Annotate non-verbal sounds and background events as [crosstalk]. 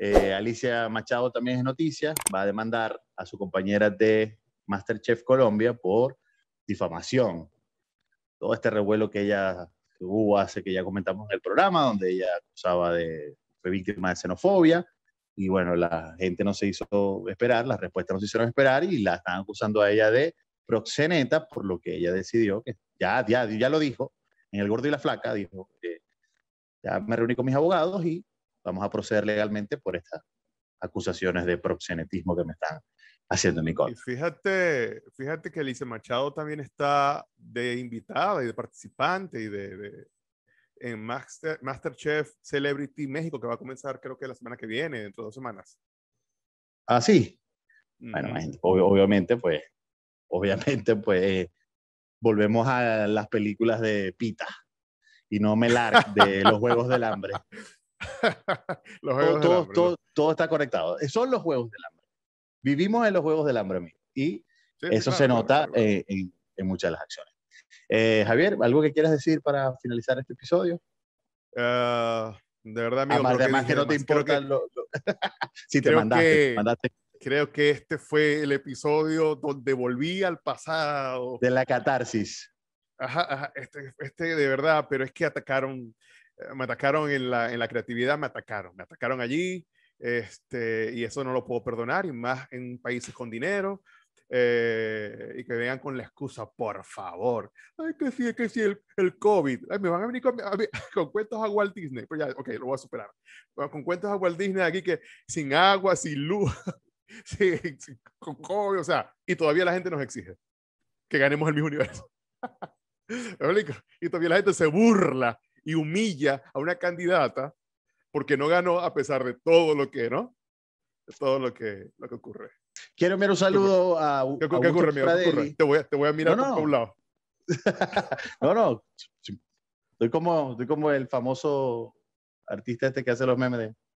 Eh, Alicia Machado también es noticia, va a demandar a su compañera de Masterchef Colombia por difamación. Todo este revuelo que ella hubo hace que ya comentamos en el programa, donde ella acusaba de, fue víctima de xenofobia, y bueno, la gente no se hizo esperar, las respuestas no se hicieron esperar y la están acusando a ella de proxeneta, por lo que ella decidió, que ya, ya, ya lo dijo, en el gordo y la flaca, dijo, que ya me reuní con mis abogados y vamos a proceder legalmente por estas acusaciones de proxenetismo que me están haciendo mi fíjate, fíjate que Alicia Machado también está de invitada y de participante y de, en Master, Masterchef Celebrity México, que va a comenzar creo que la semana que viene, dentro de dos semanas. Ah, sí. Bueno, obviamente, pues, obviamente, pues, eh, volvemos a las películas de Pita y no Melar de Los Juegos del Hambre. [laughs] [laughs] todo, está conectado. Eh, son los juegos del hambre. Vivimos en los juegos del hambre, amigo. Y eso se nota En, muchas de las acciones. Eh, Javier, ¿algo que quieras decir para finalizar este episodio? Eh, de verdad, amigo. Además, que, no te importa [laughs] si te mandaste, creo que este fue el episodio donde volví al pasado. De la catarsis. este, este, de verdad, pero es que atacaron eh, me atacaron en la, en la creatividad, me atacaron, me atacaron allí, este, y eso no lo puedo perdonar, y más en países con dinero, eh, y que vengan con la excusa, por favor, ay, que sí, que sí, el, el COVID, ay, me van a venir con, [laughs] con, cuentos a Walt Disney, pero pues ya, ok, lo voy a superar, con cuentos a Walt Disney aquí que sin agua, sin luz, [laughs] con COVID, o sea, y todavía la gente nos exige que ganemos el mismo universo. [laughs] y todavía la gente se burla y humilla a una candidata porque no ganó a pesar de todo lo que, ¿no? De todo lo que, lo que ocurre. Quiero enviar un saludo a, ¿qué, ocurre, Te, voy a, te voy a mirar un lado. [laughs] no, no. Estoy como, estoy como el famoso artista este que hace los memes de